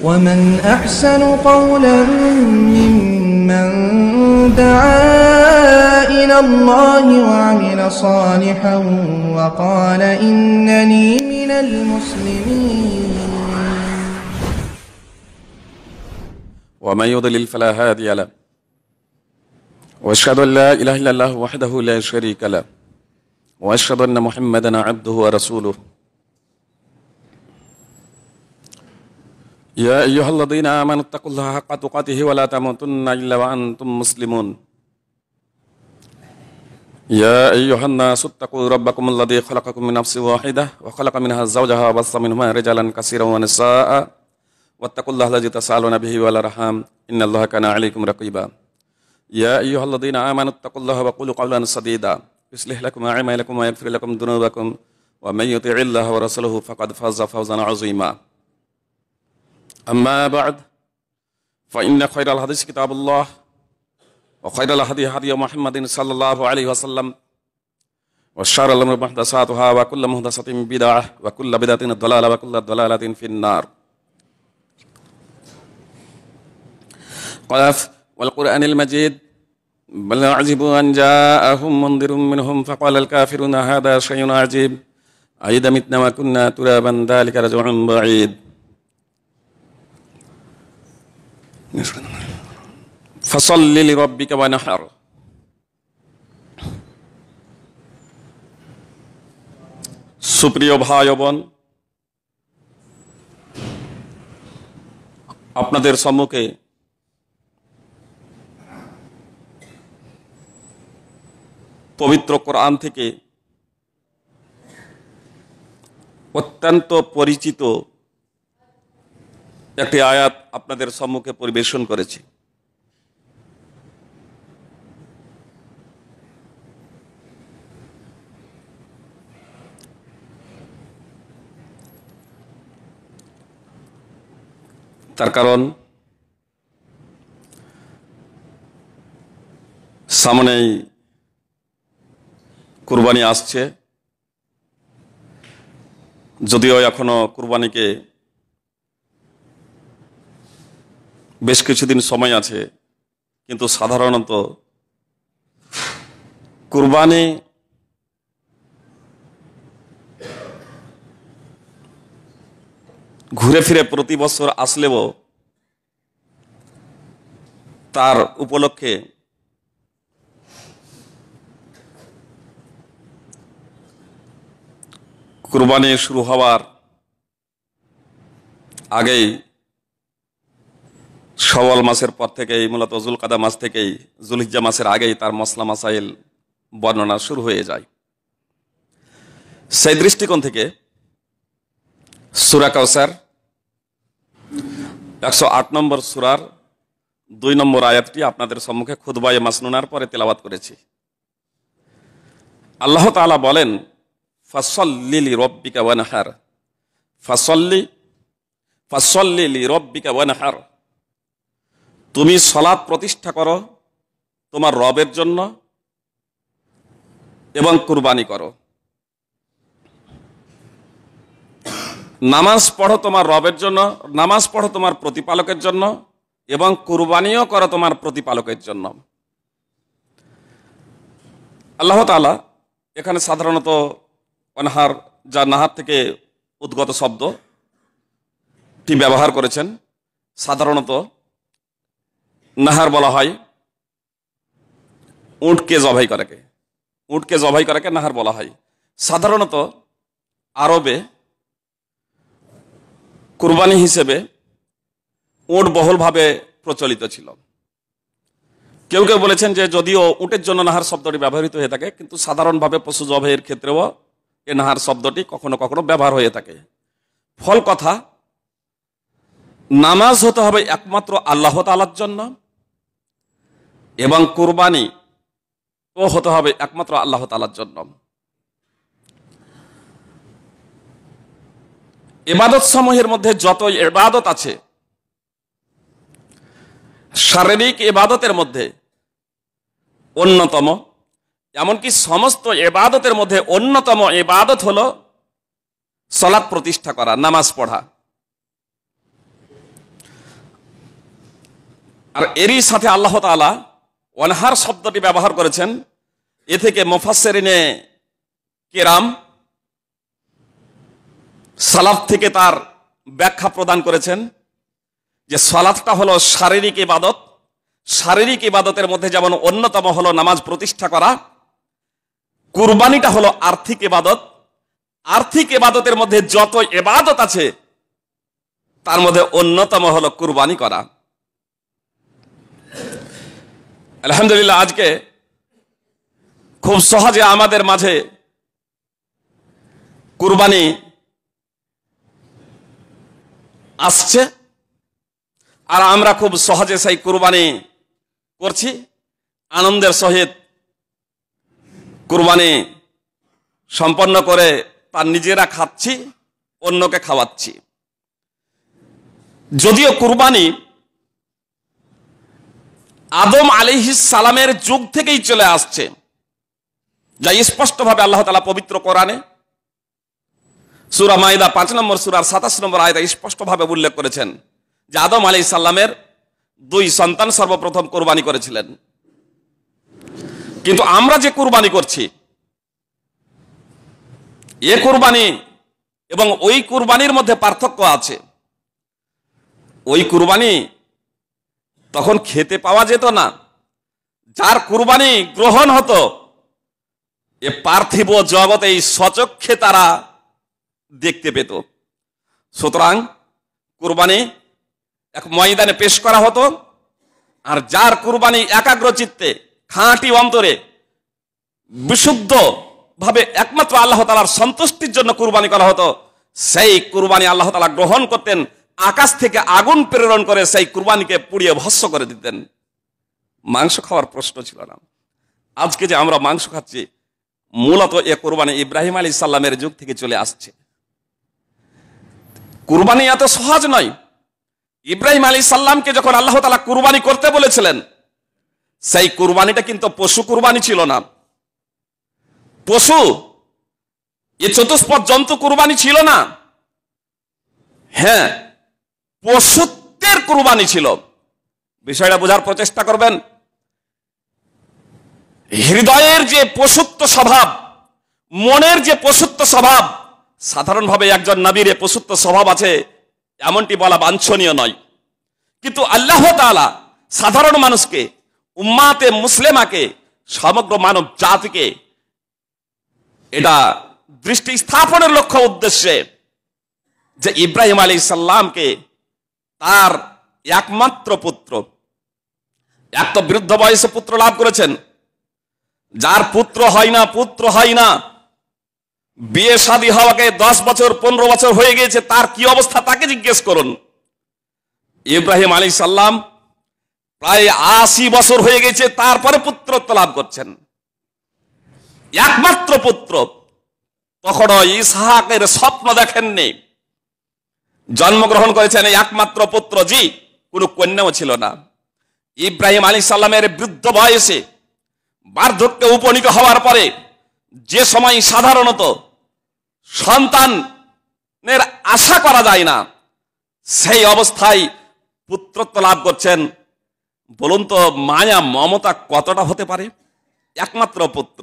ومن أحسن قولا ممن دعا إلى الله وعمل صالحا وقال إنني من المسلمين ومن يضلل فلا هادي له واشهد ان لا اله الا الله وحده لا شريك له واشهد ان محمدا عبده ورسوله يا أيها الذين آمنوا اتقوا الله حق تقاته ولا تموتن إلا وأنتم مسلمون يا أيها الناس اتقوا ربكم الذي خلقكم من نفس واحدة وخلق منها زوجها وبص منهما رجالا كثيرا ونساء واتقوا الله الذي تسألون به والأرحام إن الله كان عليكم رقيبا يا أيها الذين آمنوا اتقوا الله وقولوا قولا سديدا يصلح لكم أعمالكم ويغفر لكم ذنوبكم ومن يطع الله ورسوله فقد فاز فوزا عظيما أما بعد فإن خير الحديث كتاب الله وخير الهدي هدي محمد صلى الله عليه وسلم وشر الأمور محدثاتها وكل محدثة بدعة وكل بدعة ضلالة وكل ضلالة في النار قاف والقرآن المجيد بل عجبوا أن جاءهم منذر منهم فقال الكافرون هذا شيء عجيب أيدا متنا وكنا ترابا ذلك رجوع بعيد সুপ্রিয় ভাই বোন আপনাদের সম্মুখে পবিত্র কোরআন থেকে অত্যন্ত পরিচিত একটি আয়াত আপনাদের সম্মুখে পরিবেশন করেছি তার কারণ সামনেই কুরবানি আসছে যদিও এখনো কুরবানিকে বেশ কিছুদিন সময় আছে কিন্তু সাধারণত কুরবানি ঘুরে ফিরে প্রতি বছর আসলেও তার উপলক্ষে কুরবানি শুরু হওয়ার আগেই সওয়াল মাসের পর থেকেই মূলত জুল কাদা মাস থেকেই জুলহিজা মাসের আগেই তার মশলা মাসাইল বর্ণনা শুরু হয়ে যায় সেই দৃষ্টিকোণ থেকে সুরা কাউসার একশো আট নম্বর সুরার দুই নম্বর আয়াতটি আপনাদের সম্মুখে খুদবাই মাসনুনার পরে তেলাবাত করেছি আল্লাহ তালা বলেন ফসল্লি রব্বিকা ওয়ানহার ফসল্লি ফসল্লি রব্বিকা ওয়ানহার তুমি সলাদ প্রতিষ্ঠা করো তোমার রবের জন্য এবং কুরবানি করো নামাজ পড়ো তোমার রবের জন্য নামাজ পড়ো তোমার প্রতিপালকের জন্য এবং কুরবানিও করো তোমার প্রতিপালকের জন্য আল্লাহ তালা এখানে সাধারণত অনহার যা নাহার থেকে উদ্গত শব্দটি ব্যবহার করেছেন সাধারণত নাহার বলা হয় উঁটকে জবাই করাকে উঁটকে জবাই করাকে নাহার বলা হয় সাধারণত আরবে কুরবানি হিসেবে উঁট বহুলভাবে প্রচলিত ছিল কেউ কেউ বলেছেন যে যদিও উঁটের জন্য নাহার শব্দটি ব্যবহৃত হয়ে থাকে কিন্তু সাধারণভাবে পশু জবাইয়ের ক্ষেত্রেও এ নাহার শব্দটি কখনো কখনো ব্যবহার হয়ে থাকে ফল কথা নামাজ হতে হবে একমাত্র আল্লাহ তালার জন্য এবং কোরবানি ও হতে হবে একমাত্র আল্লাহ তালার জন্য এবাদত সমূহের মধ্যে যত এবাদত আছে শারীরিক এবাদতের মধ্যে অন্যতম এমনকি সমস্ত এবাদতের মধ্যে অন্যতম এবাদত হল সলাৎ প্রতিষ্ঠা করা নামাজ পড়া আর এরই সাথে আল্লাহ তালা অনহার শব্দটি ব্যবহার করেছেন এ থেকে মোফাসেরিনে কেরাম সালাফ থেকে তার ব্যাখ্যা প্রদান করেছেন যে সালাফটা হলো শারীরিক ইবাদত শারীরিক ইবাদতের মধ্যে যেমন অন্যতম হলো নামাজ প্রতিষ্ঠা করা কুরবানিটা হলো আর্থিক ইবাদত আর্থিক ইবাদতের মধ্যে যত এবাদত আছে তার মধ্যে অন্যতম হলো কুরবানি করা আলহামদুলিল্লাহ আজকে খুব সহজে আমাদের মাঝে কুরবানি আসছে আর আমরা খুব সহজে সেই কুরবানি করছি আনন্দের সহিত কুরবানি সম্পন্ন করে তার নিজেরা খাচ্ছি অন্যকে খাওয়াচ্ছি যদিও কুরবানি আদম আলিহিস সালামের যুগ থেকেই চলে আসছে যা স্পষ্টভাবে আল্লাহ তালা পবিত্র কোরআনে সুরা মাইদা পাঁচ নম্বর সুরার সাতাশ নম্বর আয়দা স্পষ্টভাবে উল্লেখ করেছেন যে আদম আলি সাল্লামের দুই সন্তান সর্বপ্রথম কোরবানি করেছিলেন কিন্তু আমরা যে কোরবানি করছি এ কোরবানি এবং ওই কোরবানির মধ্যে পার্থক্য আছে ওই কোরবানি তখন খেতে পাওয়া যেত না যার কুরবানি গ্রহণ হতো এ পার্থিব জগতে এই সচক্ষে তারা দেখতে পেত সুতরাং কুরবানি এক ময়দানে পেশ করা হতো আর যার কুরবানি একাগ্র চিত্তে খাঁটি অন্তরে বিশুদ্ধ ভাবে একমাত্র আল্লাহ তালার সন্তুষ্টির জন্য কুরবানি করা হতো সেই কুরবানি আল্লাহ তালা গ্রহণ করতেন আকাশ থেকে আগুন প্রেরণ করে সেই কুরবানিকে পুড়িয়ে ভস্য করে দিতেন মাংস খাওয়ার প্রশ্ন ছিল না আজকে যে আমরা মাংস খাচ্ছি মূলত এ কোরবানি ইব্রাহিম আলী ইসাল্লামের যুগ থেকে চলে আসছে কুরবানি এত সহজ নয় ইব্রাহিম আলী সাল্লামকে যখন আল্লাহ তালা কুরবানি করতে বলেছিলেন সেই কুরবানিটা কিন্তু পশু কুরবানি ছিল না পশু এ চতুষ্পদ জন্তু কুরবানি ছিল না হ্যাঁ পশুত্বের কুরবানি ছিল বিষয়টা বোঝার প্রচেষ্টা করবেন হৃদয়ের যে পশুত্ব স্বভাব মনের যে পশুত্ব স্বভাব সাধারণভাবে একজন নাবিরে পশুত্ব স্বভাব আছে এমনটি বলা বাঞ্ছনীয় নয় কিন্তু আল্লাহ তালা সাধারণ মানুষকে উম্মাতে মুসলেমাকে সমগ্র মানব জাতিকে এটা দৃষ্টি স্থাপনের লক্ষ্য উদ্দেশ্যে যে ইব্রাহিম আলী সাল্লামকে তার একমাত্র পুত্র এক তো বৃদ্ধ বয়সে পুত্র লাভ করেছেন যার পুত্র হয় না পুত্র হয় না বিয়ে শাদী হওয়াকে দশ বছর পনেরো বছর হয়ে গিয়েছে তার কি অবস্থা তাকে জিজ্ঞেস করুন ইব্রাহিম আলী সাল্লাম প্রায় আশি বছর হয়ে গেছে তারপরে পুত্রত্ব লাভ করছেন একমাত্র পুত্র তখনও ইসহাকের স্বপ্ন দেখেননি জন্মগ্রহণ করেছেন একমাত্র পুত্র জি কোন কন্যাও ছিল না ইব্রাহিম আলী সাল্লামের বৃদ্ধ বয়সে বার্ধক্যে উপনীত হওয়ার পরে যে সময় সাধারণত সন্তানের আশা করা যায় না সেই অবস্থায় পুত্রত্ব লাভ করছেন বলুন তো মায়া মমতা কতটা হতে পারে একমাত্র পুত্র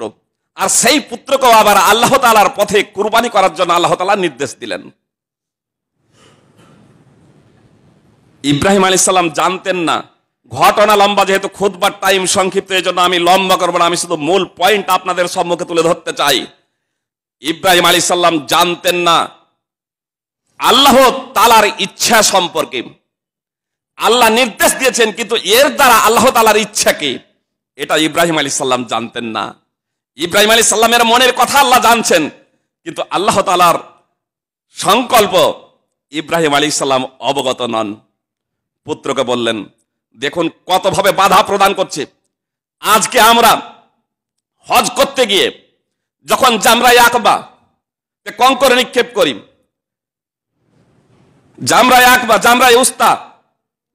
আর সেই পুত্রকেও আবার আল্লাহ তালার পথে কুরবানি করার জন্য আল্লাহ তালা নির্দেশ দিলেন ইব্রাহিম আলী সাল্লাম জানতেন না ঘটনা লম্বা যেহেতু খুদবার টাইম সংক্ষিপ্ত এই জন্য আমি লম্বা করবো না আমি শুধু মূল পয়েন্ট আপনাদের সম্মুখে তুলে ধরতে চাই ইব্রাহিম আলী সাল্লাম জানতেন না আল্লাহ তালার ইচ্ছা সম্পর্কে আল্লাহ নির্দেশ দিয়েছেন কিন্তু এর দ্বারা আল্লাহ তালার ইচ্ছা কি এটা ইব্রাহিম আলী সাল্লাম জানতেন না ইব্রাহিম আলী সাল্লামের মনের কথা আল্লাহ জানছেন কিন্তু আল্লাহ তালার সংকল্প ইব্রাহিম আলী সাল্লাম অবগত নন পুত্রকে বললেন দেখুন কতভাবে বাধা প্রদান করছে আজকে আমরা হজ করতে গিয়ে যখন জামরাই আঁকবা কঙ্করে নিক্ষেপ করি জামরাই আঁকবা জামরাই উস্তা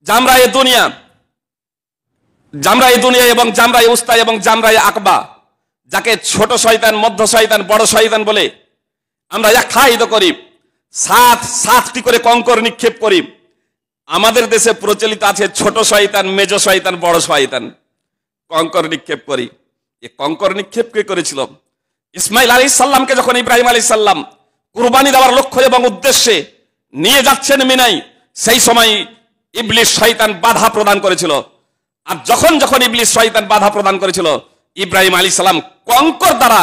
জামরায় দুনিয়া জামরাই দুনিয়া এবং জামরাই উস্তা এবং জামরাই আঁকবা যাকে ছোট শয়তান মধ্য শয়তান বড় শয়তান বলে আমরা আখ্যায়িত করি সাত সাতটি করে কঙ্কর নিক্ষেপ করি আমাদের দেশে প্রচলিত আছে ছোট শয়তান মেজ শয়তান বড় শয়তান কঙ্কর নিক্ষেপ করি এ কঙ্কর নিক্ষেপ কে করেছিল ইসমাইল আলী সাল্লামকে যখন ইব্রাহিম আলী সাল্লাম কুরবানি দেওয়ার লক্ষ্য এবং উদ্দেশ্যে নিয়ে যাচ্ছেন মিনাই সেই সময় ইবলিশ শয়তান বাধা প্রদান করেছিল আর যখন যখন ইবলিশ শয়তান বাধা প্রদান করেছিল ইব্রাহিম আলী সালাম কঙ্কর দ্বারা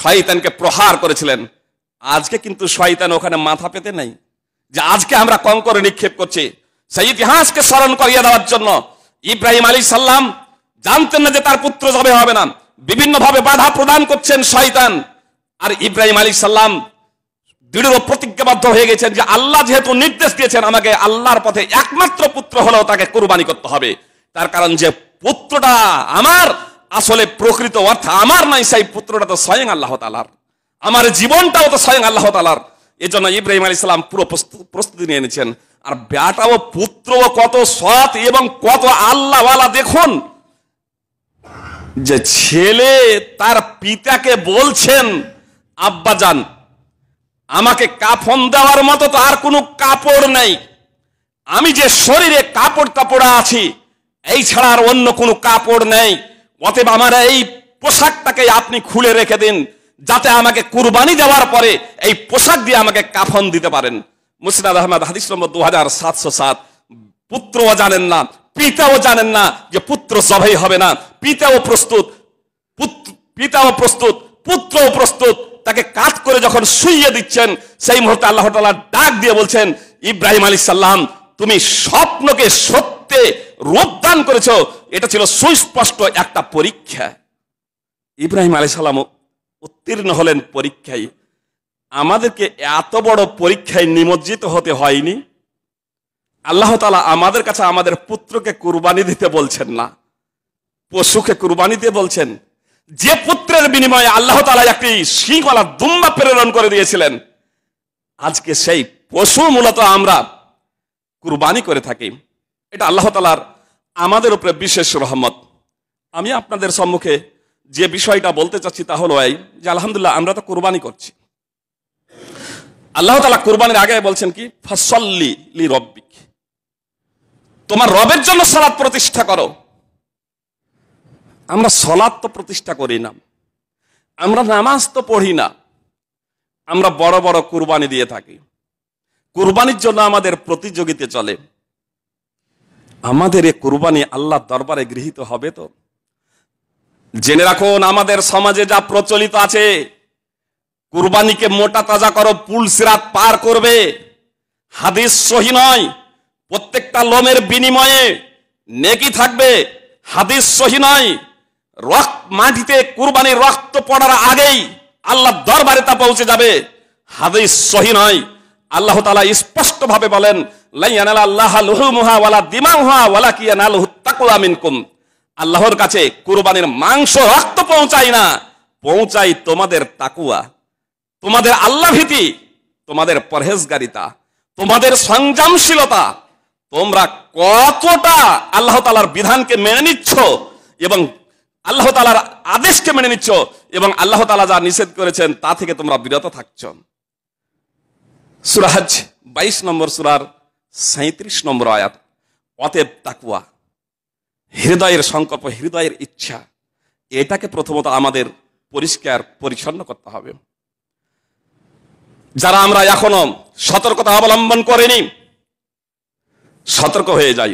শয়তানকে প্রহার করেছিলেন আজকে কিন্তু শয়তান ওখানে মাথা পেতে নাই যে আজকে আমরা কম করে নিক্ষেপ করছি সেই ইতিহাসকে স্মরণ করিয়ে দেওয়ার জন্য ইব্রাহিম আলী সাল্লাম জানতেন না যে তার পুত্র জবে হবে না বিভিন্নভাবে বাধা প্রদান করছেন শয়তান আর ইব্রাহিম আলী সাল্লাম দৃঢ় প্রতিজ্ঞাবদ্ধ হয়ে গেছেন যে আল্লাহ যেহেতু নির্দেশ দিয়েছেন আমাকে আল্লাহর পথে একমাত্র পুত্র হলেও তাকে কোরবানি করতে হবে তার কারণ যে পুত্রটা আমার আসলে প্রকৃত অর্থ আমার নাই সেই পুত্রটা তো স্বয়ং আল্লাহ তালার আমার জীবনটাও তো স্বয়ং আল্লাহ তালার এজন্য জন্য ইব্রাহিম আলী ইসলাম পুরো প্রস্তুতি নিয়ে নিয়েছেন আর বেটা ও পুত্র কত সৎ এবং কত আল্লাহ দেখুন যে ছেলে তার পিতাকে বলছেন আব্বাজান আমাকে কাফন দেওয়ার মতো তো আর কোনো কাপড় নেই আমি যে শরীরে কাপড় তাপড়া আছি এই ছাড়া আর অন্য কোনো কাপড় নেই অতএব আমার এই পোশাকটাকে আপনি খুলে রেখে দিন যাতে আমাকে কুরবানি দেওয়ার পরে এই পোশাক দিয়ে আমাকে কাফন দিতে পারেন মুসিনাদ আহমদ হাদিস নম্বর দু হাজার সাতশো সাত পুত্রও জানেন না পিতাও জানেন না যে পুত্র জবাই হবে না পিতাও প্রস্তুত পিতাও প্রস্তুত পুত্রও প্রস্তুত তাকে কাত করে যখন শুইয়ে দিচ্ছেন সেই মুহূর্তে আল্লাহ তালা ডাক দিয়ে বলছেন ইব্রাহিম আলী সাল্লাম তুমি স্বপ্নকে সত্যে রূপদান করেছ এটা ছিল সুস্পষ্ট একটা পরীক্ষা ইব্রাহিম আলী সাল্লাম উত্তীর্ণ হলেন পরীক্ষায় আমাদেরকে এত বড় পরীক্ষায় নিমজ্জিত হতে হয়নি আল্লাহ তালা আমাদের কাছে আমাদের পুত্রকে কুরবানি দিতে বলছেন না পশুকে কুরবানি দিতে বলছেন যে পুত্রের বিনিময়ে আল্লাহ তালা একটি শিংওয়ালা দুম্বা প্রেরণ করে দিয়েছিলেন আজকে সেই পশু মূলত আমরা কুরবানি করে থাকি এটা আল্লাহ তালার আমাদের উপরে বিশেষ রহমত আমি আপনাদের সম্মুখে যে বিষয়টা বলতে চাচ্ছি তা হলো এই যে আলহামদুলিল্লাহ আমরা তো কোরবানি করছি আল্লাহ তালা কোরবানির আগে বলছেন কি ফসল্লি লি রব্বিক তোমার রবের জন্য সলাৎ প্রতিষ্ঠা করো আমরা সলাদ তো প্রতিষ্ঠা করি না আমরা নামাজ তো পড়ি না আমরা বড় বড় কুরবানি দিয়ে থাকি কুরবানির জন্য আমাদের প্রতিযোগিতা চলে আমাদের এ কুরবানি আল্লাহ দরবারে গৃহীত হবে তো জেনে রাখুন আমাদের সমাজে যা প্রচলিত আছে কুরবানিকে মোটা তাজা করো পুল সিরাত পার করবে হাদিস সহি নয় প্রত্যেকটা লোমের বিনিময়ে নেকি থাকবে হাদিস সহি নয় রক্ত মাটিতে কুরবানির রক্ত পড়ার আগেই আল্লাহ দরবারে তা পৌঁছে যাবে হাদিস সহি নয় আল্লাহ তালা স্পষ্ট ভাবে বলেন লাইয়ানাল আল্লাহ লুহু মুহা ওয়ালা দিমা ওয়ালা কিয়ানাল হুত্তাকুয়া মিনকুম আল্লাহর কাছে কোরবানির মাংস রক্ত পৌঁছায় না পৌঁছায় তোমাদের তাকুয়া তোমাদের আল্লাহ ভীতি তোমাদের পরহেজগারিতা তোমাদের সংযমশীলতা তোমরা কতটা আল্লাহ তালার বিধানকে মেনে নিচ্ছ এবং আল্লাহ তালার আদেশকে মেনে নিচ্ছ এবং আল্লাহ তালা যা নিষেধ করেছেন তা থেকে তোমরা বিরত থাকছ সুরাজ বাইশ নম্বর সুরার সাঁত্রিশ নম্বর আয়াত অতএব তাকুয়া হৃদয়ের সংকল্প হৃদয়ের ইচ্ছা এটাকে প্রথমত আমাদের পরিষ্কার পরিচ্ছন্ন করতে হবে যারা আমরা এখনো সতর্কতা অবলম্বন করিনি সতর্ক হয়ে যাই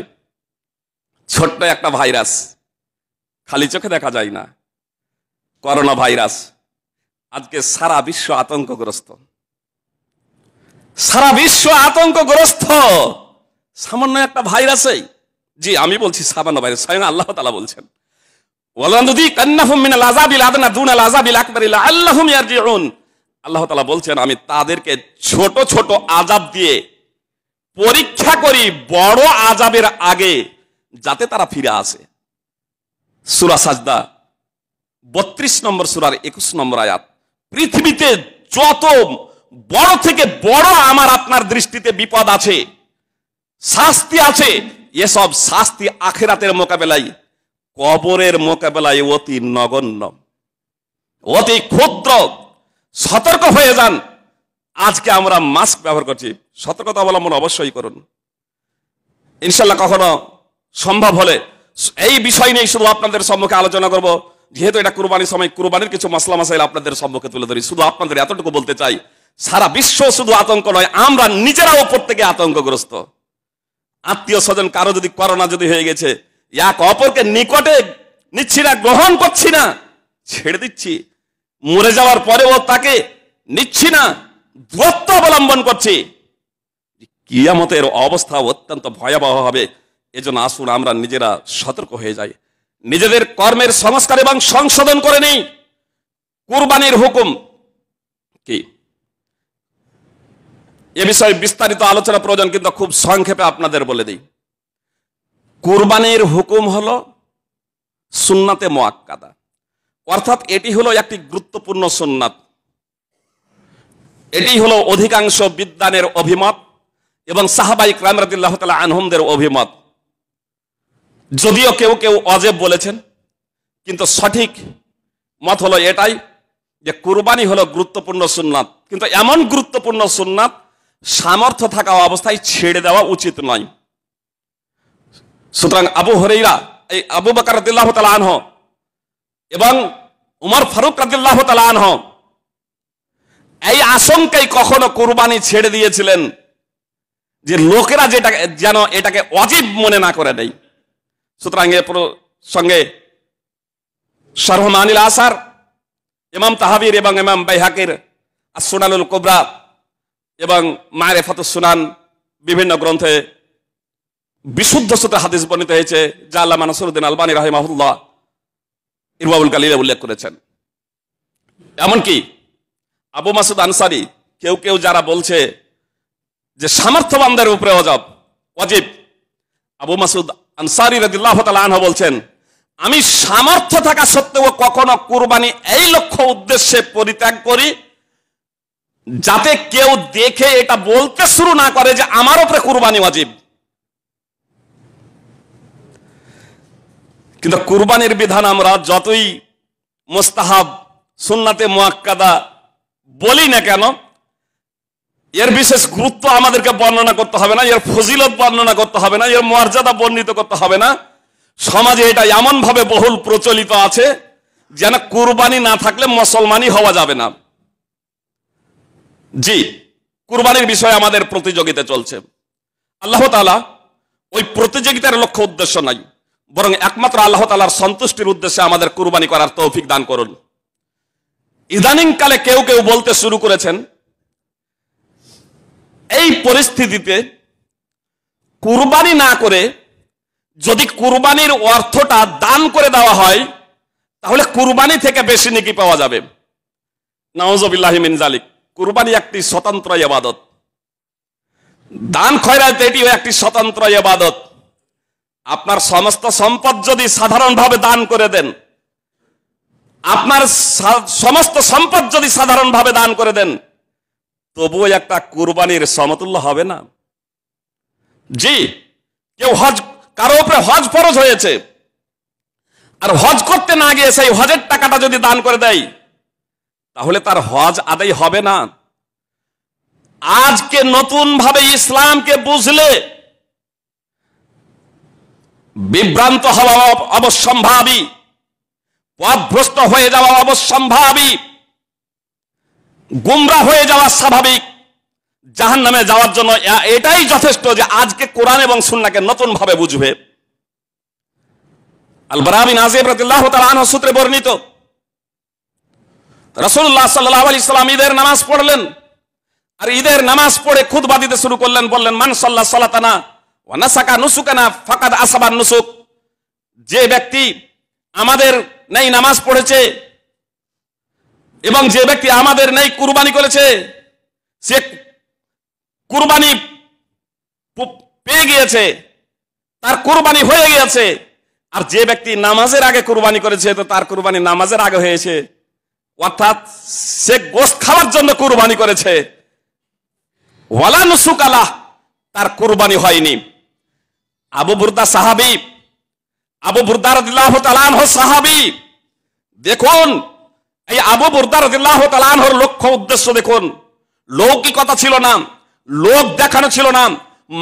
ছোট্ট একটা ভাইরাস খালি চোখে দেখা যায় না করোনা ভাইরাস আজকে সারা বিশ্ব আতঙ্কগ্রস্ত সারা বিশ্ব আতঙ্কগ্রস্ত সামান্য একটা ভাইরাসেই জি আমি বলছি সাবান বাইরে স্বয়ং আল্লাহ তালা বলছেন আল্লাহ তালা বলছেন আমি তাদেরকে ছোট ছোট আজাব দিয়ে পরীক্ষা করি বড় আজাবের আগে যাতে তারা ফিরে আসে সুরা সাজদা বত্রিশ নম্বর সুরার একুশ নম্বর আয়াত পৃথিবীতে যত বড় থেকে বড় আমার আপনার দৃষ্টিতে বিপদ আছে শাস্তি আছে এসব শাস্তি আখেরাতের মোকাবেলায় কবরের মোকাবেলায় অতি নগণ্য অতি ক্ষুদ্র সতর্ক হয়ে যান আজকে আমরা মাস্ক ব্যবহার করছি সতর্কতা অবলম্বন অবশ্যই করুন ইনশাল্লাহ কখনো সম্ভব হলে এই বিষয় নিয়ে শুধু আপনাদের সম্মুখে আলোচনা করব যেহেতু এটা কুরবানির সময় কুরবানির কিছু মশলা মশাইল আপনাদের সম্মুখে তুলে ধরি শুধু আপনাদের এতটুকু বলতে চাই সারা বিশ্ব শুধু আতঙ্ক নয় আমরা নিজেরাও প্রত্যেকে আতঙ্কগ্রস্ত আত্মীয় স্বজন কারো যদি করোনা যদি হয়ে গেছে এক অপরকে নিকটে নিচ্ছি না গ্রহণ করছি না ছেড়ে দিচ্ছি মরে যাওয়ার পরেও তাকে নিচ্ছি না দূরত্ব অবলম্বন করছি কিয়ামতের অবস্থা অত্যন্ত ভয়াবহ হবে এজন্য আসুন আমরা নিজেরা সতর্ক হয়ে যাই নিজেদের কর্মের সংস্কার এবং সংশোধন করে নেই কুরবানির হুকুম কি এ বিষয়ে বিস্তারিত আলোচনা প্রয়োজন কিন্তু খুব সংক্ষেপে আপনাদের বলে দিই কুরবানির হুকুম হলো সুন্নাতে মোয়াক্কাদা অর্থাৎ এটি হলো একটি গুরুত্বপূর্ণ সুন্নাত এটি হলো অধিকাংশ বিদ্যানের অভিমত এবং সাহাবাই ক্রামরাদিল্লাহ তালা আনহমদের অভিমত যদিও কেউ কেউ অজেব বলেছেন কিন্তু সঠিক মত হলো এটাই যে কুরবানি হলো গুরুত্বপূর্ণ সুন্নাত কিন্তু এমন গুরুত্বপূর্ণ সুন্নাত সামর্থ্য থাকা অবস্থায় ছেড়ে দেওয়া উচিত নয় সুতরাং আবু হরেইরা এই আবু বাকর আনহ এবং উমর ফারুক রাদিল্লাহ তালাহ এই আশঙ্কাই কখনো কোরবানি ছেড়ে দিয়েছিলেন যে লোকেরা যেটা যেন এটাকে অজীব মনে না করে দেয় সুতরাং এ সঙ্গে সর্বমানিল আসার এমাম তাহাবির এবং বেহাকির আর সোনালুল কোবরা এবং মায়ের ফাতে সুনান বিভিন্ন গ্রন্থে বিশুদ্ধ সাথে হাদিস বর্ণিত হয়েছে যা আল্লাহ মানসুরুদ্দিন আলবানী রাহিমাহুল্লাহ ইরবাবুল কালিলে উল্লেখ করেছেন এমনকি আবু মাসুদ আনসারি কেউ কেউ যারা বলছে যে সামর্থ্যবানদের উপরে অজব অজিব আবু মাসুদ আনসারি রদিল্লাহ আনহা বলছেন আমি সামর্থ্য থাকা সত্ত্বেও কখনো কুরবানি এই লক্ষ্য উদ্দেশ্যে পরিত্যাগ করি যাতে কেউ দেখে এটা বলতে শুরু না করে যে আমার ওপরে কুরবানি ওয়াজিব কিন্তু কুরবানির বিধান আমরা যতই মোস্তাহাব সুন্নাতে মোয়াক্কাদা বলি না কেন এর বিশেষ গুরুত্ব আমাদেরকে বর্ণনা করতে হবে না এর ফজিলত বর্ণনা করতে হবে না এর মর্যাদা বর্ণিত করতে হবে না সমাজে এটা এমনভাবে বহুল প্রচলিত আছে যেন কুরবানি না থাকলে মুসলমানই হওয়া যাবে না জি কুরবানির বিষয়ে আমাদের প্রতিযোগিতা চলছে আল্লাহ তালা ওই প্রতিযোগিতার লক্ষ্য উদ্দেশ্য নাই বরং একমাত্র আল্লাহ তালার সন্তুষ্টির উদ্দেশ্যে আমাদের কুরবানি করার তৌফিক দান করুন ইদানিংকালে কেউ কেউ বলতে শুরু করেছেন এই পরিস্থিতিতে কুরবানি না করে যদি কুরবানির অর্থটা দান করে দেওয়া হয় তাহলে কুরবানি থেকে বেশি নেকি পাওয়া যাবে নওয়াজ মিন কুরবানি একটি স্বতন্ত্র এবাদত দান খয়রাত এটিও একটি স্বতন্ত্র এবাদত আপনার সমস্ত সম্পদ যদি সাধারণভাবে দান করে দেন আপনার সমস্ত সম্পদ যদি সাধারণভাবে দান করে দেন তবুও একটা কুরবানির সমতুল্য হবে না জি কেউ হজ কারো উপরে হজ ফরজ হয়েছে আর হজ করতে না গিয়ে সেই হজের টাকাটা যদি দান করে দেয় তাহলে তার হজ আদায় হবে না আজকে নতুন ভাবে ইসলামকে বুঝলে বিভ্রান্ত হওয়া অবশ্যম্ভাবী পথভ্রষ্ট হয়ে যাওয়া অবশ্যম্ভাবী গুমরা হয়ে যাওয়া স্বাভাবিক জাহান নামে যাওয়ার জন্য এটাই যথেষ্ট যে আজকে কোরআন এবং সুন্নাকে নতুন ভাবে বুঝবে আলবরাবিন আজিব রাহ তালা সূত্রে বর্ণিত রসুল্লাহ সাল্লাহ আলি ইসলাম ঈদের নামাজ পড়লেন আর ঈদের নামাজ পড়ে খুদবা দিতে শুরু করলেন বললেন মান সাল্লাহ সালাতানা ওয়ানাসাকা নুসুকানা ফাকাদ আসাবান নুসুক যে ব্যক্তি আমাদের নেই নামাজ পড়েছে এবং যে ব্যক্তি আমাদের নেই কুরবানি করেছে সে কুরবানি পেয়ে গিয়েছে তার কুরবানি হয়ে গিয়েছে আর যে ব্যক্তি নামাজের আগে কুরবানি করেছে তো তার কুরবানি নামাজের আগে হয়েছে অর্থাৎ সে গোস খাওয়ার জন্য কুরবানি করেছে ওয়ালা আলাহ তার কুরবানি হয়নি আবু বুর্দা সাহাবি আবু বুর্দার সাহাবি দেখুন এই আবু বুর্দার তালানহর লক্ষ্য উদ্দেশ্য দেখুন লৌকিকতা ছিল না লোক দেখানো ছিল না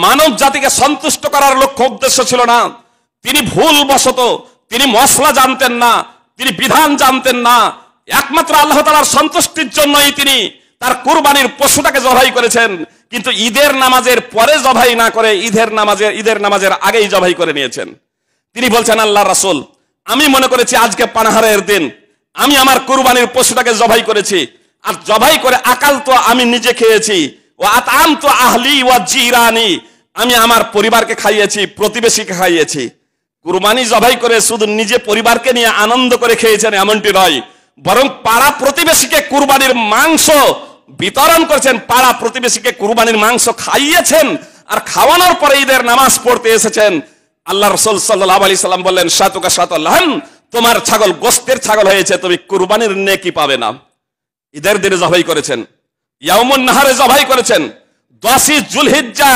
মানব জাতিকে সন্তুষ্ট করার লক্ষ্য উদ্দেশ্য ছিল না তিনি ভুলবশত তিনি মশলা জানতেন না তিনি বিধান জানতেন না একমাত্র আল্লাহ তালার সন্তুষ্টির জন্যই তিনি তার কুরবানির পশুটাকে জবাই করেছেন কিন্তু ঈদের নামাজের পরে জবাই না করে ঈদের নামাজের ঈদের নামাজের আগেই জবাই করে নিয়েছেন তিনি বলছেন আল্লাহ রাসুল আমি মনে করেছি আজকে পানাহারের দিন আমি আমার কুরবানির পশুটাকে জবাই করেছি আর জবাই করে আকাল তো আমি নিজে খেয়েছি ও আতাম তো আহলি ও জিরানি আমি আমার পরিবারকে খাইয়েছি প্রতিবেশীকে খাইয়েছি কুরবানি জবাই করে শুধু নিজে পরিবারকে নিয়ে আনন্দ করে খেয়েছেন এমনটি নয় বরং পাড়া প্রতিবেশীকে কুরবানির মাংস বিতরণ করেছেন পাড়া প্রতিবেশীকে কুরবানির মাংস খাইয়েছেন আর খাওয়ানোর পরে ঈদের নামাজ পড়তে এসেছেন আল্লাহ রসুল সাল্লাহ আলি সাল্লাম বললেন সাতুকা সাতলাহন তোমার ছাগল গোস্তের ছাগল হয়েছে তুমি কুরবানির নেকি পাবে না ঈদের দিনে জবাই করেছেন ইয়ামুন নাহারে জবাই করেছেন দশই জুলহিজ্জা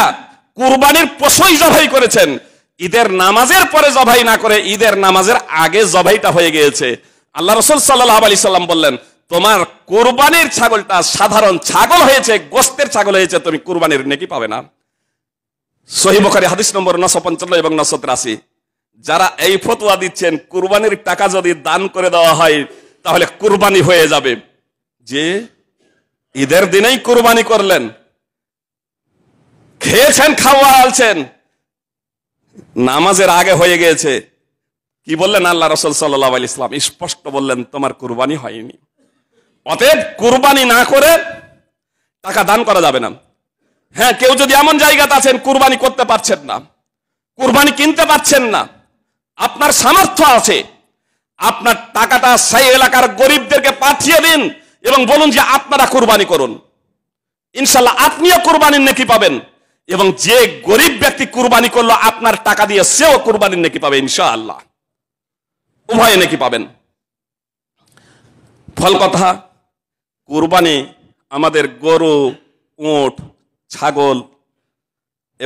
কুরবানির পশুই জবাই করেছেন ঈদের নামাজের পরে জবাই না করে ঈদের নামাজের আগে জবাইটা হয়ে গিয়েছে আল্লাহ রসুল সাল্লাহ আলি সাল্লাম বললেন তোমার কোরবানির ছাগলটা সাধারণ ছাগল হয়েছে গোস্তের ছাগল হয়েছে তুমি কোরবানির নেকি পাবে না সহিবখারি হাদিস নম্বর নশো পঞ্চান্ন এবং নশো তিরাশি যারা এই ফতোয়া দিচ্ছেন কুরবানির টাকা যদি দান করে দেওয়া হয় তাহলে কুরবানি হয়ে যাবে যে ঈদের দিনেই কুরবানি করলেন খেয়েছেন খাওয়া আলছেন নামাজের আগে হয়ে গিয়েছে কি বললেন আল্লাহ রসুল সাল্লাহ আলি ইসলাম স্পষ্ট বললেন তোমার কুরবানি হয়নি অতএব কুরবানি না করে টাকা দান করা যাবে না হ্যাঁ কেউ যদি এমন জায়গাতে আছেন কুরবানি করতে পারছেন না কুরবানি কিনতে পারছেন না আপনার সামর্থ্য আছে আপনার টাকাটা সেই এলাকার গরিবদেরকে পাঠিয়ে দিন এবং বলুন যে আপনারা কুরবানি করুন ইনশাল্লাহ আপনিও কুরবানির নেকি পাবেন এবং যে গরিব ব্যক্তি কুরবানি করলো আপনার টাকা দিয়ে সেও কুরবানির নেকি পাবে ইনশাআল্লাহ উভয় নাকি পাবেন ফল কথা কুরবানি আমাদের গরু উঁট ছাগল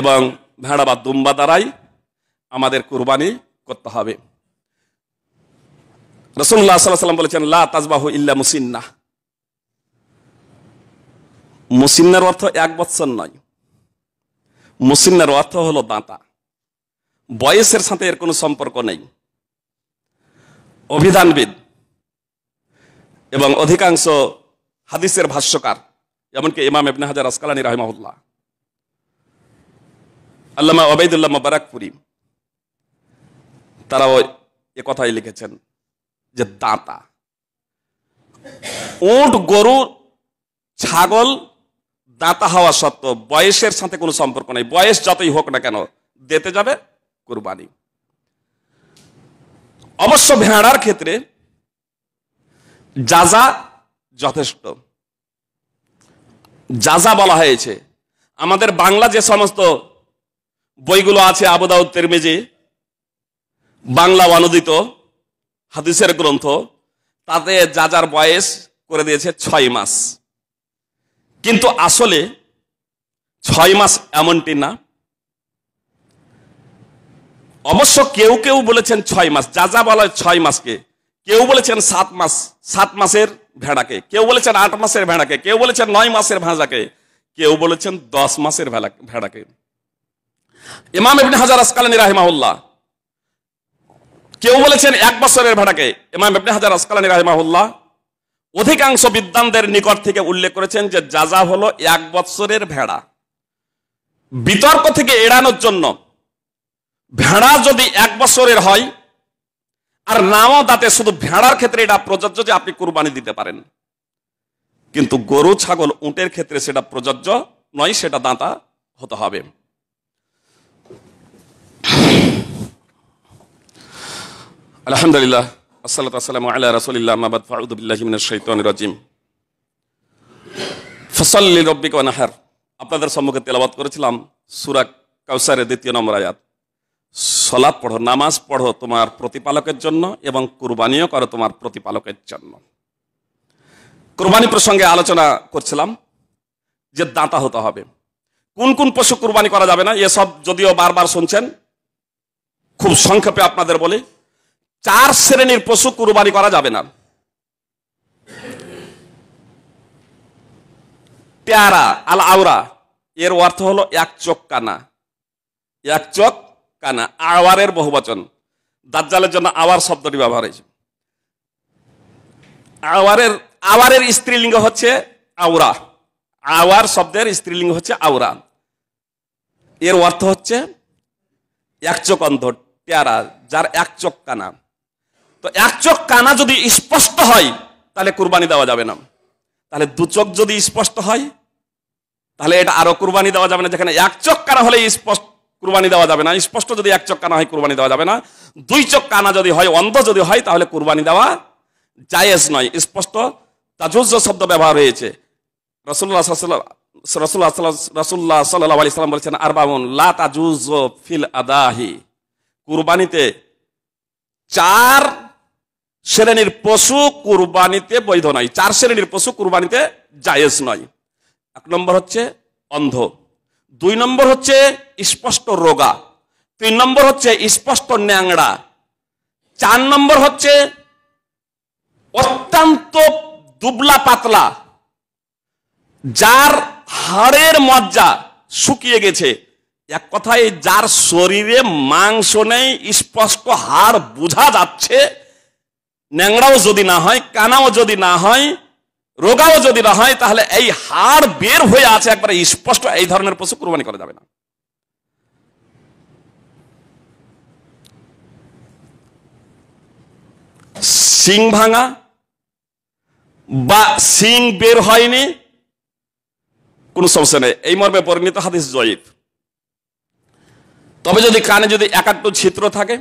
এবং ভেড়া বা দুম্বা দ্বারাই আমাদের কুরবানি করতে হবে রসুল্লাহ সাল্লাম বলেছেন লা তাজবাহু ইল্লা মুসিন্না মুসিন্নার অর্থ এক বৎসর নয় মুসিন্নার অর্থ হলো দাঁতা বয়সের সাথে এর কোনো সম্পর্ক নেই অভিধানবিদ এবং অধিকাংশ হাদিসের ভাষ্যকার যেমনকি ইমাম ইবনে হাজার আসকালানি রাহিমাহুল্লাহ আল্লামা ওবায়দুল্লাহ তারা তারাও এ কথাই লিখেছেন যে দাঁতা উট গরু ছাগল দাঁতা হওয়া সত্ত্বেও বয়সের সাথে কোনো সম্পর্ক নেই বয়স যতই হোক না কেন দিতে যাবে কুরবানি অবশ্য ভেড়ার ক্ষেত্রে যাজা যথেষ্ট যাজা বলা হয়েছে আমাদের বাংলা যে সমস্ত বইগুলো আছে আবুদাউদ তেরমেজি বাংলা অনুদিত হাদিসের গ্রন্থ তাতে যাজার বয়স করে দিয়েছে ছয় মাস কিন্তু আসলে ছয় মাস এমনটি না অবশ্য কেউ কেউ বলেছেন ছয় মাস যা যা বলা হয় ছয় মাসকে কেউ বলেছেন সাত মাস সাত মাসের ভেড়াকে কেউ বলেছেন আট মাসের ভেড়াকে কেউ বলেছেন নয় মাসের ভাঁজাকে কেউ বলেছেন দশ মাসের ভেড়াকে ইমাম ইবনে হাজার আসকালানি রাহিমাহুল্লাহ কেউ বলেছেন এক বছরের ভেড়াকে ইমাম ইবনে হাজার আসকালানি রাহিমাহুল্লাহ অধিকাংশ বিদ্বানদের নিকট থেকে উল্লেখ করেছেন যে যা যা হলো এক বছরের ভেড়া বিতর্ক থেকে এড়ানোর জন্য ভেড়া যদি এক বছরের হয় আর নাও দাঁতে শুধু ভেড়ার ক্ষেত্রে এটা প্রযোজ্য যে আপনি কুরবানি দিতে পারেন কিন্তু গরু ছাগল উঁটের ক্ষেত্রে সেটা প্রযোজ্য নয় সেটা দাঁতা হতে হবে আলহামদুলিল্লাহ আসসালাত আসসালাম আল্লাহ রাসুলিল্লাহ মাবাদ ফাউদুবিল্লাহিমিনের শৈতান রাজিম ফসল্লি রব্বিক আপনাদের সম্মুখে তেলাবাদ করেছিলাম সুরাক কাউসারের দ্বিতীয় নম্বর আয়াত সলাপ পড়ো নামাজ পড়ো তোমার প্রতিপালকের জন্য এবং কুরবানিও করো তোমার প্রতিপালকের জন্য কুরবানি প্রসঙ্গে আলোচনা করছিলাম যে দাঁতা হতে হবে কোন কোন পশু কুরবানি করা যাবে না এসব যদিও বারবার শুনছেন খুব সংক্ষেপে আপনাদের বলি চার শ্রেণীর পশু কুরবানি করা যাবে না পেয়ারা আল আওরা এর অর্থ হলো এক চোখ কানা এক চোখ কানা আওয়ারের বহুবচন দাজ্জালের জন্য আওয়ার শব্দটি ব্যবহার হয়েছে আওয়ারের আওয়ারের স্ত্রীলিঙ্গ হচ্ছে আওরা আওয়ার শব্দের স্ত্রীলিঙ্গ হচ্ছে আওরা এর অর্থ হচ্ছে এক চোখ অন্ধ পেয়ারা যার এক চোখ কানা তো এক চোখ কানা যদি স্পষ্ট হয় তাহলে কুরবানি দেওয়া যাবে না তাহলে দু চোখ যদি স্পষ্ট হয় তাহলে এটা আরো কুরবানি দেওয়া যাবে না যেখানে এক চোখ কানা হলে স্পষ্ট কুরবানি দেওয়া যাবে না স্পষ্ট যদি এক চোখ কানা হয় কুরবানি দেওয়া যাবে না দুই চোখ কানা যদি হয় অন্ধ যদি হয় তাহলে কুরবানি দেওয়া জায়েজ নয় স্পষ্ট তাজুজ শব্দ ব্যবহার হয়েছে রসুল্লাহ রসুল্লাহ রসুল্লাহ সাল্লাহ আলি সাল্লাম বলেছেন আরবাউন লা তাজুজ ফিল আদাহি কুরবানিতে চার শ্রেণীর পশু কুরবানিতে বৈধ নয় চার শ্রেণীর পশু কুরবানিতে জায়েজ নয় এক নম্বর হচ্ছে অন্ধ দুই নম্বর হচ্ছে স্পষ্ট রোগা তিন নম্বর হচ্ছে স্পষ্ট ন্যাংড়া চার নম্বর হচ্ছে অত্যন্ত দুবলা পাতলা যার হাড়ের মজ্জা শুকিয়ে গেছে এক কথায় যার শরীরে মাংস নেই স্পষ্ট হাড় বোঝা যাচ্ছে ন্যাংড়াও যদি না হয় কানাও যদি না হয় রোগাও যদি না হয় তাহলে এই হাড় বের হয়ে আছে একবারে স্পষ্ট এই ধরনের পশু কুরবানি করা যাবে না সিং ভাঙা বা সিং বের হয়নি কোনো সমস্যা নেই এই মর্মে পরিণত হাদিস জয়িত তবে যদি কানে যদি একাত্ম ছিদ্র থাকে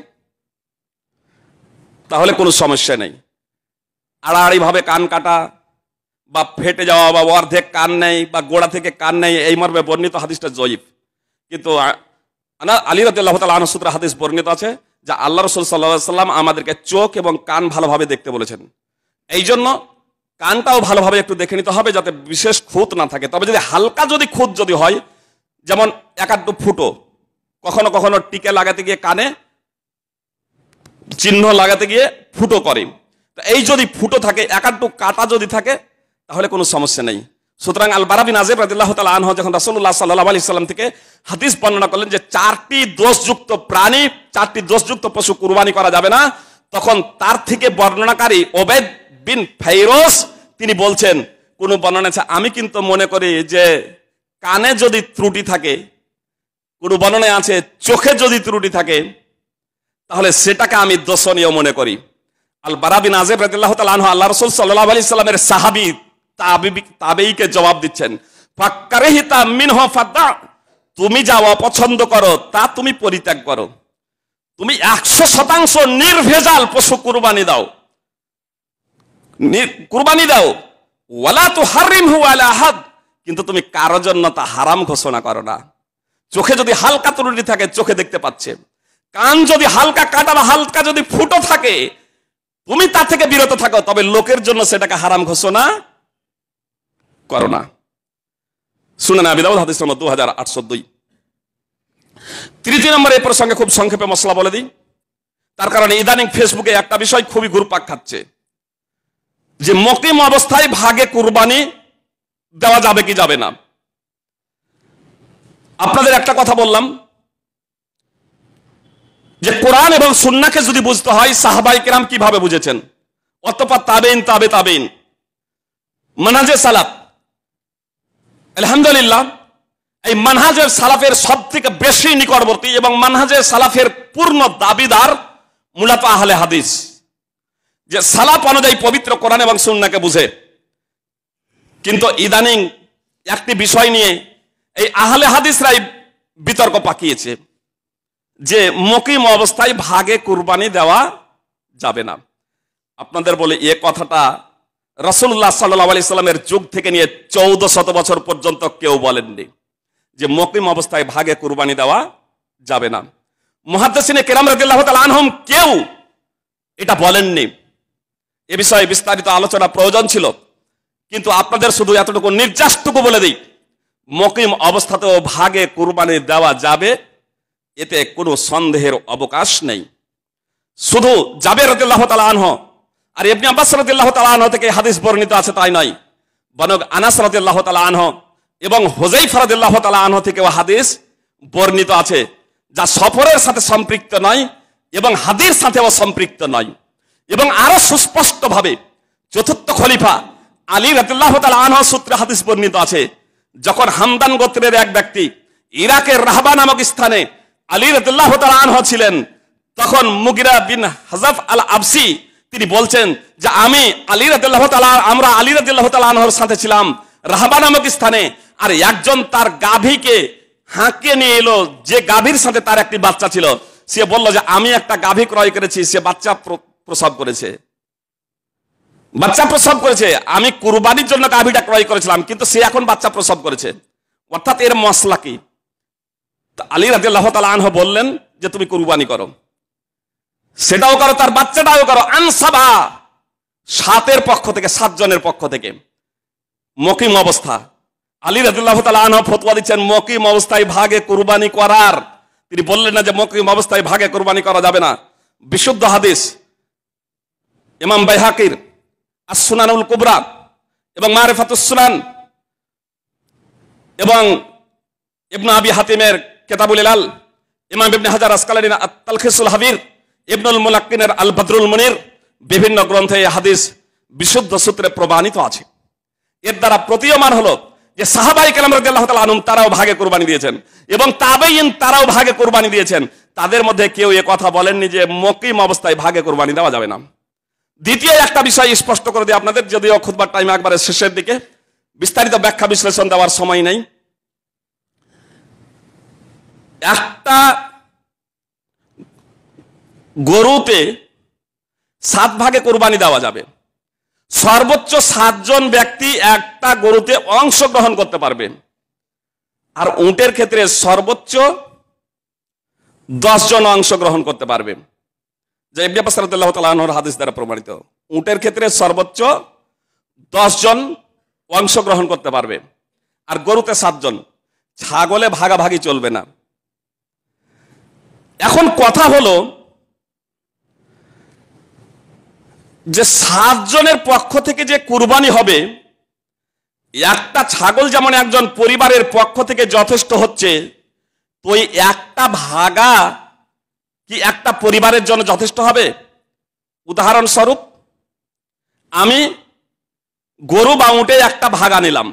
তাহলে কোনো সমস্যা নেই আড়াআড়িভাবে কান কাটা বা ফেটে যাওয়া বা অর্ধেক কান নেই বা গোড়া থেকে কান নেই এই মর্মে বর্ণিত হাদিসটা জয়ীব কিন্তু আলী রদুল্লাহ তাল আনসুত্র হাদিস বর্ণিত আছে যা আল্লাহ রসুল সাল্লা সাল্লাম আমাদেরকে চোখ এবং কান ভালোভাবে দেখতে বলেছেন এই জন্য কানটাও ভালোভাবে একটু দেখে নিতে হবে যাতে বিশেষ খুঁত না থাকে তবে যদি হালকা যদি খুঁত যদি হয় যেমন আধটু ফুটো কখনো কখনো টিকে লাগাতে গিয়ে কানে চিহ্ন লাগাতে গিয়ে ফুটো করে এই যদি ফুটো থাকে আধটু কাটা যদি থাকে তাহলে কোনো সমস্যা নেই সুতরাং আল বারাবিন আজেব রাদিল্লাহ তালা আনহ যখন রাসুল্লাহ সাল্লাহ আলি সাল্লাম থেকে হাদিস বর্ণনা করলেন যে চারটি দোষযুক্ত প্রাণী চারটি দোষযুক্ত পশু কুরবানি করা যাবে না তখন তার থেকে বর্ণনাকারী ওবেদ বিন ফাইরোস তিনি বলছেন কোনো বর্ণনা আছে আমি কিন্তু মনে করি যে কানে যদি ত্রুটি থাকে কোনো বর্ণনায় আছে চোখে যদি ত্রুটি থাকে তাহলে সেটাকে আমি দর্শনীয় মনে করি আল বারাবিন আজেব রাদিল্লাহ তালা আনহ আল্লাহ রসুল সাল্লাহ আলি সাল্লামের সাহাবি তাবেইকে জবাব দিচ্ছেন ফাক্কারেহিতা মিনহ ফাদ্দা তুমি যা অপছন্দ করো তা তুমি পরিত্যাগ করো তুমি একশো শতাংশ নির্ভেজাল পশু কুরবানি দাও কুরবানি দাও ওয়ালা তো হারিম আলা হাদ কিন্তু তুমি কারো জন্য তা হারাম ঘোষণা করো না চোখে যদি হালকা ত্রুটি থাকে চোখে দেখতে পাচ্ছে কান যদি হালকা কাটা বা হালকা যদি ফুটো থাকে তুমি তা থেকে বিরত থাকো তবে লোকের জন্য সেটাকে হারাম ঘোষণা করো না শুনে না বিদাউদ হাদিস নম্বর দু হাজার আটশো দুই তৃতীয় নম্বর এই প্রসঙ্গে খুব সংক্ষেপে মশলা বলে দিই তার কারণে ইদানিং ফেসবুকে একটা বিষয় খুবই ঘুরপাক খাচ্ছে যে মকিম অবস্থায় ভাগে কুরবানি দেওয়া যাবে কি যাবে না আপনাদের একটা কথা বললাম যে কোরআন এবং সুন্নাকে যদি বুঝতে হয় সাহাবাই কিরাম কিভাবে বুঝেছেন অতপা তাবেন তাবে তাবেন মানাজে সালাত আলহামদুলিল্লাহ এই মানহাজের সালাফের সব থেকে বেশি নিকটবর্তী এবং মানহাজের সালাফের পূর্ণ দাবিদার মূলত আহলে হাদিস যে সালাফ অনুযায়ী পবিত্র কোরআন এবং সুন্নাকে বুঝে কিন্তু ইদানিং একটি বিষয় নিয়ে এই আহলে হাদিসরাই বিতর্ক পাকিয়েছে যে মকিম অবস্থায় ভাগে কুরবানি দেওয়া যাবে না আপনাদের বলে এ কথাটা রসুল্লাহ সাল্লাহ আলি সাল্লামের যুগ থেকে নিয়ে চৌদ্দ শত বছর পর্যন্ত কেউ বলেননি যে মকিম অবস্থায় ভাগে কুরবানি দেওয়া যাবে না মহাদ্দিনে কেরাম রদুল্লাহ আনহম কেউ এটা বলেননি এ বিষয়ে বিস্তারিত আলোচনা প্রয়োজন ছিল কিন্তু আপনাদের শুধু এতটুকু নির্যাসটুকু বলে দিই মকিম অবস্থাতেও ভাগে কুরবানি দেওয়া যাবে এতে কোনো সন্দেহের অবকাশ নেই শুধু জাবের রদুল্লাহ আনহ আর এমনি আব্বাস রদিল্লাহ তালা থেকে হাদিস বর্ণিত আছে তাই নয় বনক আনাস রদিল্লাহ তালা আনহ এবং হোজাই ফরাদিল্লাহ তালা আনহ থেকেও হাদিস বর্ণিত আছে যা সফরের সাথে সম্পৃক্ত নয় এবং হাদির সাথেও সম্পৃক্ত নয় এবং আরো সুস্পষ্টভাবে চতুর্থ খলিফা আলী রতুল্লাহ তালা আনহ সূত্রে হাদিস বর্ণিত আছে যখন হামদান গোত্রের এক ব্যক্তি ইরাকের রাহবা নামক স্থানে আলী রতুল্লাহ আনহ ছিলেন তখন মুগিরা বিন হাজাফ আল আবসি তিনি বলছেন যে আমি আলী রাদিল্লাহ তালা আমরা আলী রাদিল্লাহ আনহর সাথে ছিলাম রাহাবা নামক স্থানে আর একজন তার গাভীকে হাঁকে নিয়ে এলো যে গাভীর সাথে তার একটি বাচ্চা ছিল সে বলল যে আমি একটা গাভী ক্রয় করেছি সে বাচ্চা প্রসব করেছে বাচ্চা প্রসব করেছে আমি কুরবানির জন্য গাভীটা ক্রয় করেছিলাম কিন্তু সে এখন বাচ্চা প্রসব করেছে অর্থাৎ এর মশলা কি আলী রাজিয়াল্লাহ তালা আনহ বললেন যে তুমি কুরবানি করো সেটাও করো তার বাচ্চাটাও করো আনসাবা সাতের পক্ষ থেকে সাতজনের পক্ষ থেকে মকিম অবস্থা আলী রাজুল্লাহ তালা ফতুয়া দিচ্ছেন মকিম অবস্থায় ভাগে কুরবানি করার তিনি বললেন না যে মকিম অবস্থায় ভাগে কুরবানি করা যাবে না বিশুদ্ধ হাদিস ইমাম বাইহাকির আসুনানুল কুবরা এবং মারেফাতুসুনান এবং ইবনা আবি হাতিমের কেতাবুল ইলাল ইমাম ইবনে হাজার আসকালারিন তালখিসুল হাবির ইবনুল মোলাক্কিনের আল বদরুল মনির বিভিন্ন গ্রন্থে হাদিস বিশুদ্ধ সূত্রে প্রমাণিত আছে এর দ্বারা প্রতীয়মান হলো যে সাহাবাই কালাম আল্লাহ তালা আনুন তারাও ভাগে কোরবানি দিয়েছেন এবং তাবেইন তারাও ভাগে কোরবানি দিয়েছেন তাদের মধ্যে কেউ এ কথা বলেননি যে মকিম অবস্থায় ভাগে কোরবানি দেওয়া যাবে না দ্বিতীয় একটা বিষয় স্পষ্ট করে দিই আপনাদের যদিও খুদবার টাইম একবারে শেষের দিকে বিস্তারিত ব্যাখ্যা বিশ্লেষণ দেওয়ার সময় নেই একটা গরুতে সাত ভাগে কোরবানি দেওয়া যাবে সর্বোচ্চ সাতজন ব্যক্তি একটা গরুতে অংশগ্রহণ করতে পারবে আর উটের ক্ষেত্রে সর্বোচ্চ দশজন অংশগ্রহণ করতে পারবে যে ইবনাসাল্লাহ তালাহর হাদিস দ্বারা প্রমাণিত উটের ক্ষেত্রে সর্বোচ্চ দশজন অংশগ্রহণ করতে পারবে আর গরুতে সাতজন ছাগলে ভাগাভাগি চলবে না এখন কথা হলো যে সাতজনের পক্ষ থেকে যে কুরবানি হবে একটা ছাগল যেমন একজন পরিবারের পক্ষ থেকে যথেষ্ট হচ্ছে তো ওই একটা ভাগা কি একটা পরিবারের জন্য যথেষ্ট হবে উদাহরণস্বরূপ আমি গরু বা উঁটে একটা ভাগা নিলাম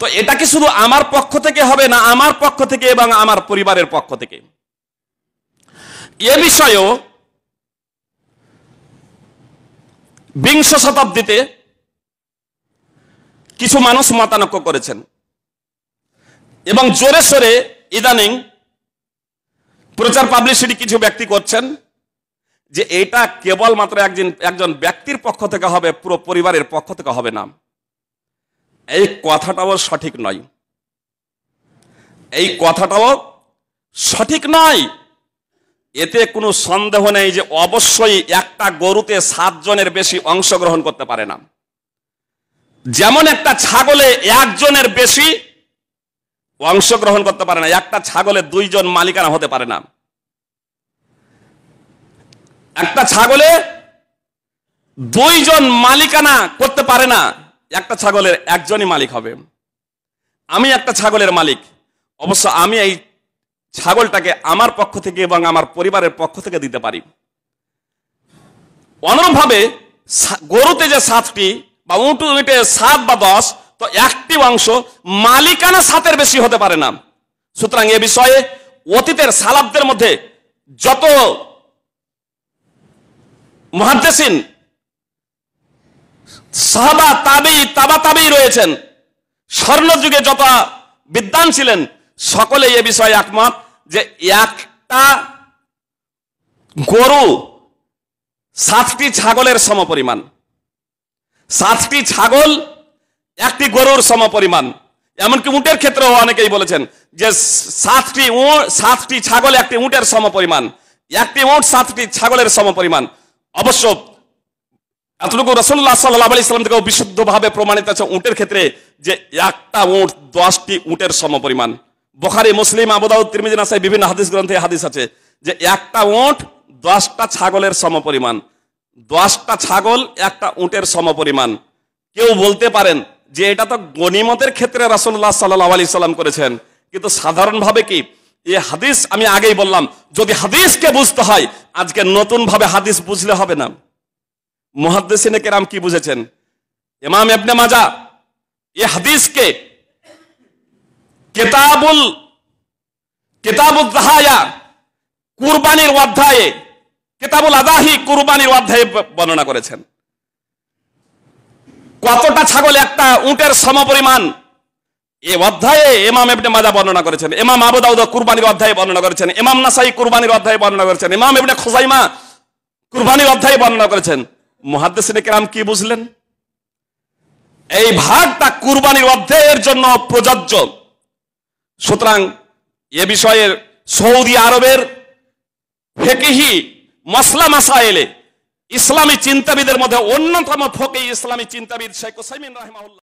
তো এটা কি শুধু আমার পক্ষ থেকে হবে না আমার পক্ষ থেকে এবং আমার পরিবারের পক্ষ থেকে এ বিষয়েও বিংশ শতাব্দীতে কিছু মানুষ মতানক্য করেছেন এবং জোরে সোরে ইদানিং প্রচার পাবলিসিটি কিছু ব্যক্তি করছেন যে এটা কেবলমাত্র একজন একজন ব্যক্তির পক্ষ থেকে হবে পুরো পরিবারের পক্ষ থেকে হবে না এই কথাটাও সঠিক নয় এই কথাটাও সঠিক নয় এতে কোনো সন্দেহ নেই যে অবশ্যই একটা গরুতে সাতজনের বেশি অংশগ্রহণ করতে পারে না যেমন একটা ছাগলে একজনের বেশি অংশগ্রহণ করতে পারে না একটা ছাগলে দুইজন মালিকানা হতে পারে না একটা ছাগলে দুইজন মালিকানা করতে পারে না একটা ছাগলের একজনই মালিক হবে আমি একটা ছাগলের মালিক অবশ্য আমি এই ছাগলটাকে আমার পক্ষ থেকে এবং আমার পরিবারের পক্ষ থেকে দিতে পারি অনুরূপভাবে গরুতে যে সাতটি বা উঁটে সাত বা দশ তো একটি অংশ মালিকানা সাতের বেশি হতে পারে না সুতরাং এ বিষয়ে অতীতের সালাবদের মধ্যে যত মহাদেসিন সাহাবা তাবেই তাবা তাবেই রয়েছেন স্বর্ণযুগে যত বিদ্যান ছিলেন সকলে এ বিষয়ে একমত যে একটা গরু সাতটি ছাগলের সমপরিমাণ সাতটি ছাগল একটি গরুর সমপরিমাণ এমনকি উঁটের ক্ষেত্রেও অনেকেই বলেছেন যে সাতটি সাতটি ছাগল একটি উঁটের সমপরিমাণ একটি উঁট সাতটি ছাগলের সমপরিমাণ অবশ্য এতটুকু রসুল্লাহ সাল্লাহ আলি ইসলাম থেকেও বিশুদ্ধভাবে প্রমাণিত আছে উঁটের ক্ষেত্রে যে একটা উঁট দশটি উঁটের সমপরিমাণ বখারি মুসলিম আবুদাউদ তিরমিজি নাসাই বিভিন্ন হাদিস গ্রন্থে হাদিস আছে যে একটা উঁট দশটা ছাগলের সমপরিমাণ দশটা ছাগল একটা উঁটের সমপরিমাণ কেউ বলতে পারেন যে এটা তো গনিমতের ক্ষেত্রে রাসুল্লাহ সাল্লাহ আলি সাল্লাম করেছেন কিন্তু সাধারণভাবে কি এ হাদিস আমি আগেই বললাম যদি হাদিসকে বুঝতে হয় আজকে নতুনভাবে হাদিস বুঝলে হবে না মহাদ্দেসিনে কেরাম কি বুঝেছেন ইমাম এবনে মাজা এ হাদিসকে কেতাবুল কেতাবুল জাহায়া কুরবানির অধ্যায়ে কেতাবুল আদাহি কুরবানির অধ্যায়ে বর্ণনা করেছেন কতটা ছাগল একটা উটের সমপরিমাণ এ অধ্যায়ে এমাম এবনে মাজা বর্ণনা করেছেন এমাম আবুদাউদ কুরবানির অধ্যায়ে বর্ণনা করেছেন এমাম নাসাই কুরবানির অধ্যায়ে বর্ণনা করেছেন এমাম এবনে খোসাইমা কুরবানির অধ্যায়ে বর্ণনা করেছেন মহাদ্দেশিনে কেরাম কি বুঝলেন এই ভাগটা কুরবানির অধ্যায়ের জন্য প্রযোজ্য সুতরাং এ বিষয়ে সৌদি আরবের ফেকিহি মসলা মাসায়েলে ইসলামী চিন্তাবিদের মধ্যে অন্যতম ফকি ইসলামী চিন্তাবিদ শেখ হুসাইমিন রহমাউল্লাহ